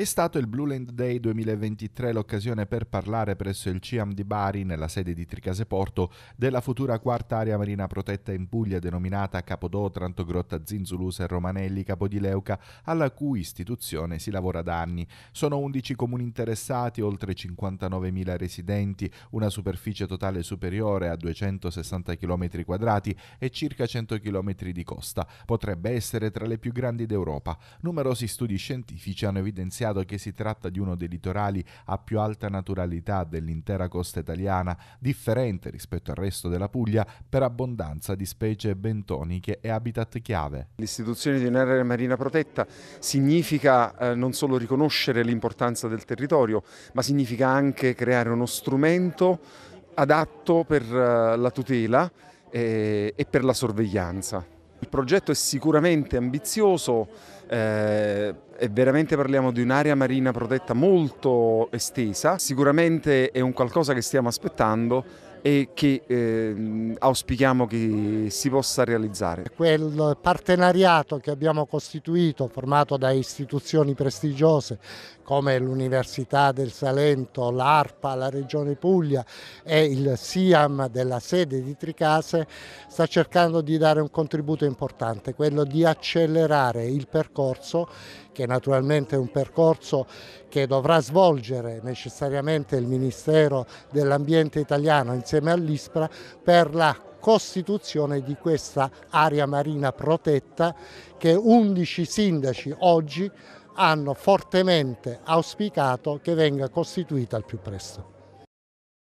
È stato il Blue Land Day 2023 l'occasione per parlare presso il CIAM di Bari, nella sede di Tricase Porto, della futura quarta area marina protetta in Puglia denominata Capodotranto, Grotta Zinzulusa e Romanelli, Capodileuca, alla cui istituzione si lavora da anni. Sono 11 comuni interessati, oltre 59.000 residenti, una superficie totale superiore a 260 km quadrati e circa 100 km di costa. Potrebbe essere tra le più grandi d'Europa. Numerosi studi scientifici hanno evidenziato evidenziato che si tratta di uno dei litorali a più alta naturalità dell'intera costa italiana, differente rispetto al resto della Puglia per abbondanza di specie bentoniche e habitat chiave. L'istituzione di un'area marina protetta significa eh, non solo riconoscere l'importanza del territorio, ma significa anche creare uno strumento adatto per eh, la tutela eh, e per la sorveglianza. Il progetto è sicuramente ambizioso, eh, e veramente parliamo di un'area marina protetta molto estesa, sicuramente è un qualcosa che stiamo aspettando e che eh, auspichiamo che si possa realizzare. Quel partenariato che abbiamo costituito, formato da istituzioni prestigiose come l'Università del Salento, l'ARPA, la Regione Puglia e il SIAM della sede di Tricase, sta cercando di dare un contributo importante, quello di accelerare il percorso percorso, che naturalmente è un percorso che dovrà svolgere necessariamente il Ministero dell'Ambiente italiano insieme all'ISPRA per la costituzione di questa area marina protetta che 11 sindaci oggi hanno fortemente auspicato che venga costituita al più presto.